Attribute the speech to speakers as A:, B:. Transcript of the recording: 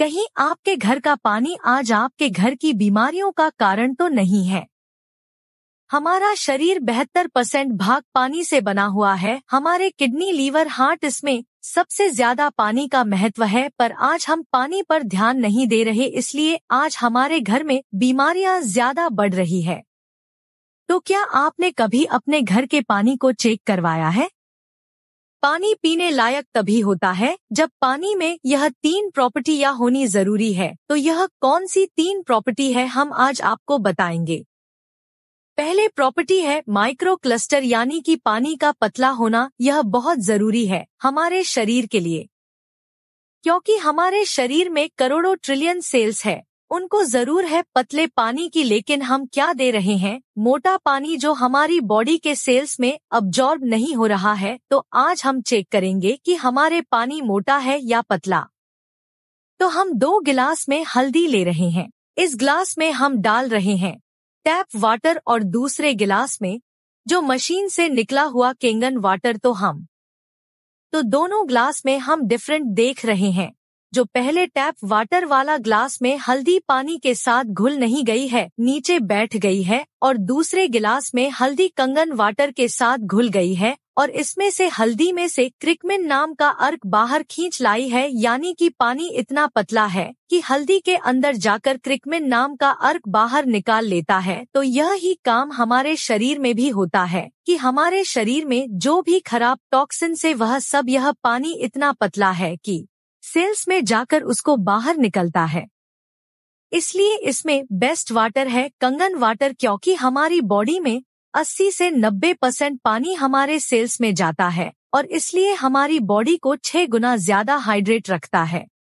A: कहीं आपके घर का पानी आज आपके घर की बीमारियों का कारण तो नहीं है हमारा शरीर बेहतर परसेंट भाग पानी से बना हुआ है हमारे किडनी लीवर हार्ट इसमें सबसे ज्यादा पानी का महत्व है पर आज हम पानी पर ध्यान नहीं दे रहे इसलिए आज हमारे घर में बीमारियां ज्यादा बढ़ रही है तो क्या आपने कभी अपने घर के पानी को चेक करवाया है पानी पीने लायक तभी होता है जब पानी में यह तीन प्रॉपर्टी या होनी जरूरी है तो यह कौन सी तीन प्रॉपर्टी है हम आज आपको बताएंगे पहले प्रॉपर्टी है माइक्रो क्लस्टर यानी कि पानी का पतला होना यह बहुत जरूरी है हमारे शरीर के लिए क्योंकि हमारे शरीर में करोड़ों ट्रिलियन सेल्स है उनको जरूर है पतले पानी की लेकिन हम क्या दे रहे हैं मोटा पानी जो हमारी बॉडी के सेल्स में अब्जॉर्ब नहीं हो रहा है तो आज हम चेक करेंगे कि हमारे पानी मोटा है या पतला तो हम दो गिलास में हल्दी ले रहे हैं इस गिलास में हम डाल रहे हैं टैप वाटर और दूसरे गिलास में जो मशीन से निकला हुआ केंगन वाटर तो हम तो दोनों ग्लास में हम डिफरेंट देख रहे हैं जो पहले टैप वाटर वाला ग्लास में हल्दी पानी के साथ घुल नहीं गई है नीचे बैठ गई है और दूसरे गिलास में हल्दी कंगन वाटर के साथ घुल गई है और इसमें से हल्दी में से क्रिकमिन नाम का अर्क बाहर खींच लाई है यानी कि पानी इतना पतला है कि हल्दी के अंदर जाकर क्रिकमिन नाम का अर्क बाहर निकाल लेता है तो यह ही काम हमारे शरीर में भी होता है कि हमारे शरीर में जो भी खराब टॉक्सिन से वह सब यह पानी इतना पतला है कि सेल्स में जाकर उसको बाहर निकलता है इसलिए इसमें बेस्ट वाटर है कंगन वाटर क्योंकि हमारी बॉडी में 80 से 90 परसेंट पानी हमारे सेल्स में जाता है और इसलिए हमारी बॉडी को छह गुना ज्यादा हाइड्रेट रखता है